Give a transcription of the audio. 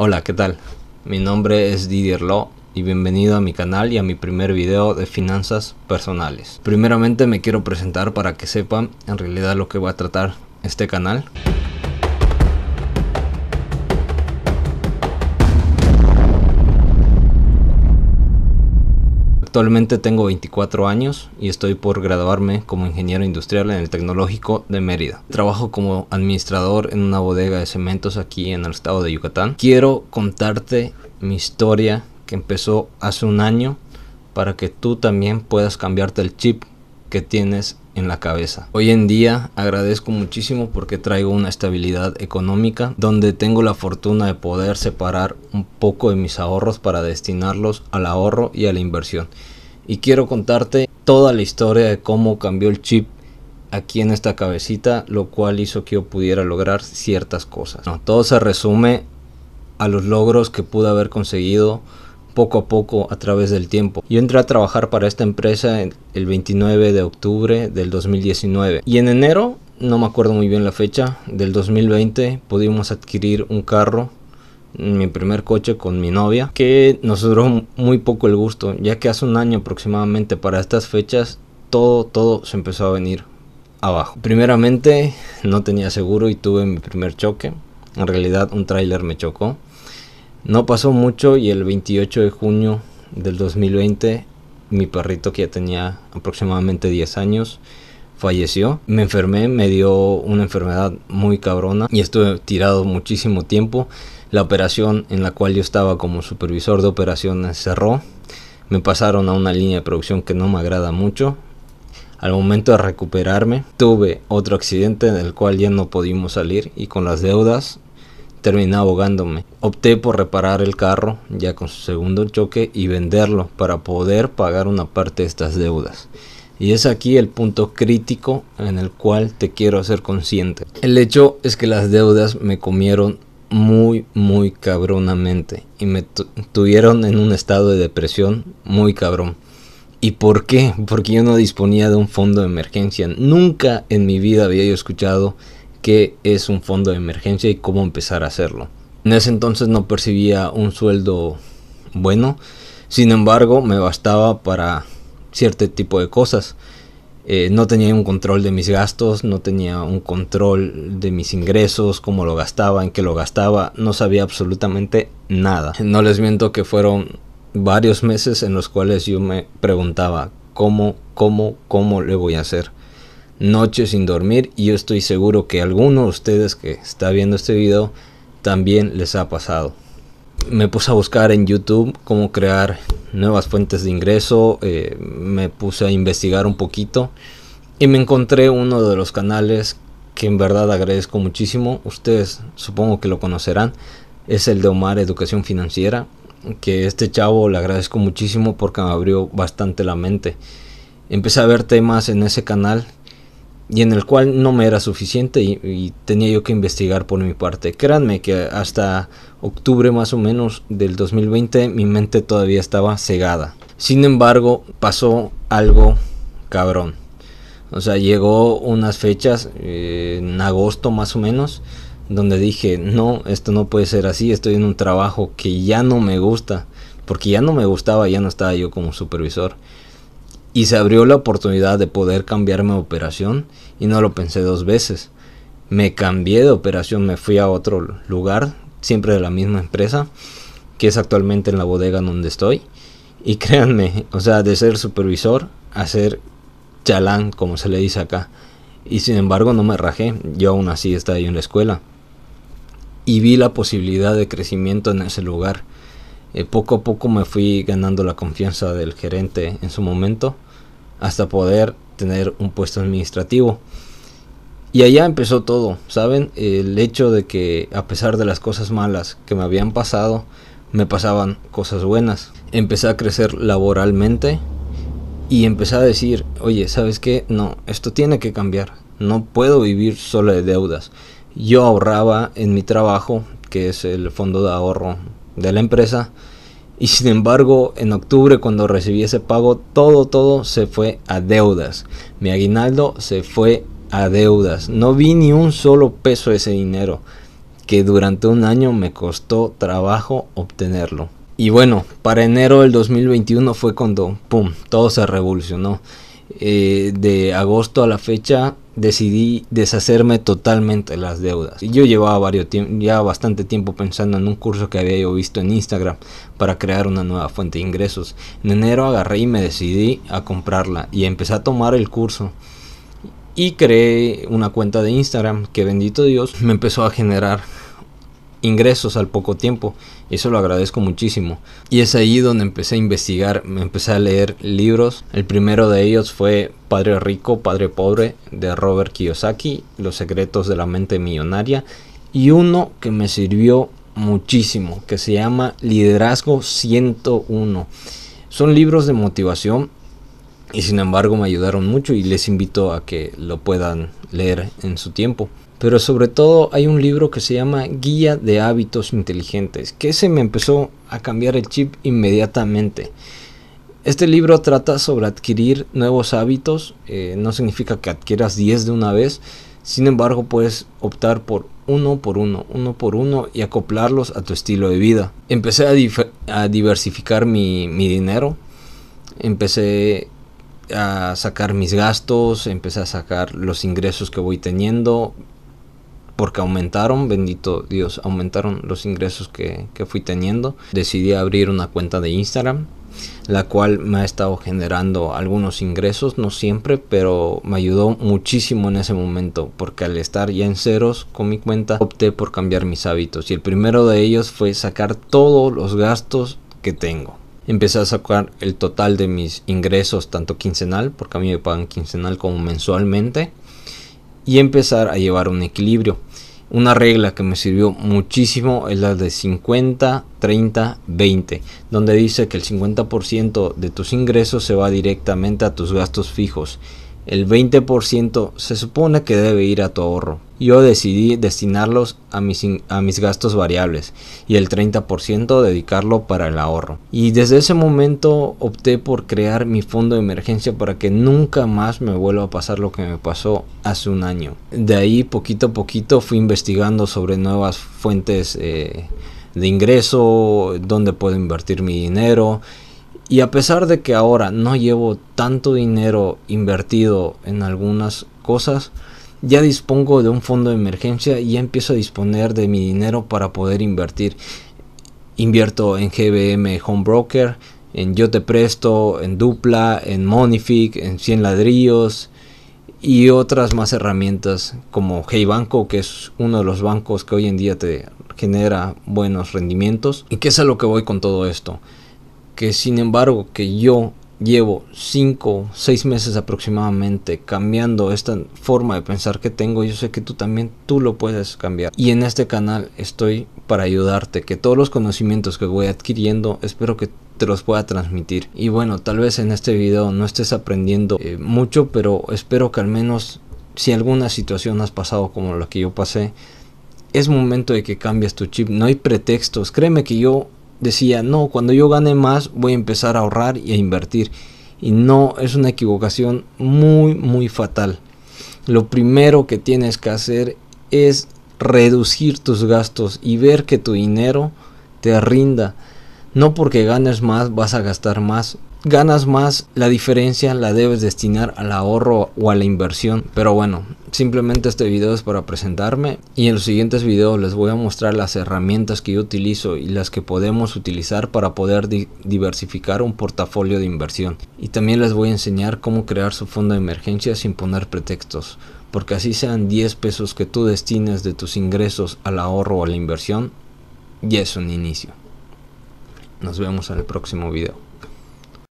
Hola, ¿qué tal? Mi nombre es Didier Lo y bienvenido a mi canal y a mi primer video de finanzas personales. Primeramente me quiero presentar para que sepan en realidad lo que va a tratar este canal. Actualmente tengo 24 años y estoy por graduarme como ingeniero industrial en el Tecnológico de Mérida. Trabajo como administrador en una bodega de cementos aquí en el estado de Yucatán. Quiero contarte mi historia que empezó hace un año para que tú también puedas cambiarte el chip que tienes la cabeza. Hoy en día agradezco muchísimo porque traigo una estabilidad económica donde tengo la fortuna de poder separar un poco de mis ahorros para destinarlos al ahorro y a la inversión. Y quiero contarte toda la historia de cómo cambió el chip aquí en esta cabecita, lo cual hizo que yo pudiera lograr ciertas cosas. No, todo se resume a los logros que pude haber conseguido poco a poco a través del tiempo. Yo entré a trabajar para esta empresa el 29 de octubre del 2019 y en enero, no me acuerdo muy bien la fecha, del 2020 pudimos adquirir un carro mi primer coche con mi novia, que nos duró muy poco el gusto, ya que hace un año aproximadamente para estas fechas todo, todo se empezó a venir abajo. Primeramente no tenía seguro y tuve mi primer choque, en realidad un tráiler me chocó. No pasó mucho y el 28 de junio del 2020 mi perrito que ya tenía aproximadamente 10 años falleció. Me enfermé, me dio una enfermedad muy cabrona y estuve tirado muchísimo tiempo. La operación en la cual yo estaba como supervisor de operaciones cerró. Me pasaron a una línea de producción que no me agrada mucho. Al momento de recuperarme, tuve otro accidente en el cual ya no pudimos salir y con las deudas terminé abogándome. Opté por reparar el carro ya con su segundo choque y venderlo para poder pagar una parte de estas deudas. Y es aquí el punto crítico en el cual te quiero hacer consciente. El hecho es que las deudas me comieron muy, muy cabronamente y me tuvieron en un estado de depresión muy cabrón. ¿Y por qué? Porque yo no disponía de un fondo de emergencia. Nunca en mi vida había yo escuchado qué es un fondo de emergencia y cómo empezar a hacerlo. En ese entonces no percibía un sueldo bueno, sin embargo me bastaba para cierto tipo de cosas. Eh, no tenía un control de mis gastos, no tenía un control de mis ingresos, cómo lo gastaba, en qué lo gastaba, no sabía absolutamente nada. No les miento que fueron varios meses en los cuales yo me preguntaba cómo, cómo, cómo le voy a hacer noches sin dormir y yo estoy seguro que alguno de ustedes que está viendo este video también les ha pasado. Me puse a buscar en YouTube cómo crear nuevas fuentes de ingreso, eh, me puse a investigar un poquito y me encontré uno de los canales que en verdad agradezco muchísimo, ustedes supongo que lo conocerán, es el de Omar Educación Financiera, que este chavo le agradezco muchísimo porque me abrió bastante la mente. Empecé a ver temas en ese canal y en el cual no me era suficiente y, tenía yo que investigar por mi parte. Créanme que hasta octubre más o menos del 2020 mi mente todavía estaba cegada. Sin embargo, pasó algo cabrón. O sea, llegó unas fechas eh, en agosto más o menos donde dije, no, esto no puede ser así, estoy en un trabajo que ya no me gusta, porque ya no me gustaba, ya no estaba yo como supervisor y se abrió la oportunidad de poder cambiarme de operación y no lo pensé dos veces. Me cambié de operación, me fui a otro lugar, siempre de la misma empresa, que es actualmente en la bodega donde estoy. Y créanme, o sea, de ser supervisor a ser chalán, como se le dice acá. Y sin embargo no me rajé, yo aún así estaba ahí en la escuela. Y vi la posibilidad de crecimiento en ese lugar. Eh, poco a poco me fui ganando la confianza del gerente en su momento hasta poder tener un puesto administrativo. Y allá empezó todo, ¿saben? El hecho de que a pesar de las cosas malas que me habían pasado, me pasaban cosas buenas. Empecé a crecer laboralmente y empecé a decir, oye, ¿sabes qué? No, esto tiene que cambiar. No puedo vivir solo de deudas. Yo ahorraba en mi trabajo, que es el fondo de ahorro de la empresa, y sin embargo, en octubre cuando recibí ese pago, todo, todo se fue a deudas. Mi aguinaldo se fue a deudas. No vi ni un solo peso de ese dinero, que durante un año me costó trabajo obtenerlo. Y bueno, para enero del 2021 fue cuando, ¡pum!, todo se revolucionó. Eh, de agosto a la fecha decidí deshacerme totalmente de las deudas. Yo llevaba varios ya bastante tiempo pensando en un curso que había yo visto en Instagram para crear una nueva fuente de ingresos. En enero agarré y me decidí a comprarla y empecé a tomar el curso. Y creé una cuenta de Instagram que bendito Dios me empezó a generar ingresos al poco tiempo. Eso lo agradezco muchísimo. Y es ahí donde empecé a investigar, me empecé a leer libros. El primero de ellos fue Padre Rico, Padre Pobre de Robert Kiyosaki, Los Secretos de la Mente Millonaria. Y uno que me sirvió muchísimo, que se llama Liderazgo 101. Son libros de motivación y sin embargo me ayudaron mucho y les invito a que lo puedan leer en su tiempo pero sobre todo hay un libro que se llama Guía de Hábitos Inteligentes, que se me empezó a cambiar el chip inmediatamente. Este libro trata sobre adquirir nuevos hábitos, eh, no significa que adquieras 10 de una vez, sin embargo puedes optar por uno por uno, uno por uno y acoplarlos a tu estilo de vida. Empecé a, diversificar mi, mi dinero, empecé a sacar mis gastos, empecé a sacar los ingresos que voy teniendo, porque aumentaron, bendito Dios, aumentaron los ingresos que, fui teniendo. Decidí abrir una cuenta de Instagram la cual me ha estado generando algunos ingresos, no siempre, pero me ayudó muchísimo en ese momento, porque al estar ya en ceros con mi cuenta, opté por cambiar mis hábitos y el primero de ellos fue sacar todos los gastos que tengo. Empecé a sacar el total de mis ingresos, tanto quincenal, porque a mí me pagan quincenal como mensualmente, y empezar a llevar un equilibrio. Una regla que me sirvió muchísimo es la de 50, 30, 20, donde dice que el 50% de tus ingresos se va directamente a tus gastos fijos el 20% se supone que debe ir a tu ahorro. Yo decidí destinarlos a mis, a mis gastos variables y el 30% dedicarlo para el ahorro. Y desde ese momento opté por crear mi fondo de emergencia para que nunca más me vuelva a pasar lo que me pasó hace un año. De ahí poquito a poquito fui investigando sobre nuevas fuentes eh, de ingreso, dónde puedo invertir mi dinero y a pesar de que ahora no llevo tanto dinero invertido en algunas cosas, ya dispongo de un fondo de emergencia y ya empiezo a disponer de mi dinero para poder invertir. Invierto en GBM Home Broker, en Yo Te Presto, en Dupla, en Monific, en 100 Ladrillos y otras más herramientas como Hey Banco, que es uno de los bancos que hoy en día te genera buenos rendimientos. ¿Y qué es a lo que voy con todo esto? que sin embargo que yo llevo 5, 6 meses aproximadamente cambiando esta forma de pensar que tengo, yo sé que tú también tú lo puedes cambiar. Y en este canal estoy para ayudarte, que todos los conocimientos que voy adquiriendo, espero que te los pueda transmitir. Y bueno, tal vez en este video no estés aprendiendo eh, mucho, pero espero que al menos si alguna situación has pasado como la que yo pasé, es momento de que cambies tu chip, no hay pretextos. Créeme que yo decía, no, cuando yo gane más voy a empezar a ahorrar y a invertir. Y no, es una equivocación muy, muy fatal. Lo primero que tienes que hacer es reducir tus gastos y ver que tu dinero te rinda. No porque ganes más vas a gastar más, ganas más, la diferencia la debes destinar al ahorro o a la inversión. Pero bueno, simplemente este video es para presentarme y en los siguientes videos les voy a mostrar las herramientas que yo utilizo y las que podemos utilizar para poder diversificar un portafolio de inversión. Y también les voy a enseñar cómo crear su fondo de emergencia sin poner pretextos. Porque así sean 10 pesos que tú destines de tus ingresos al ahorro o a la inversión, ya es un inicio. Nos vemos en el próximo video.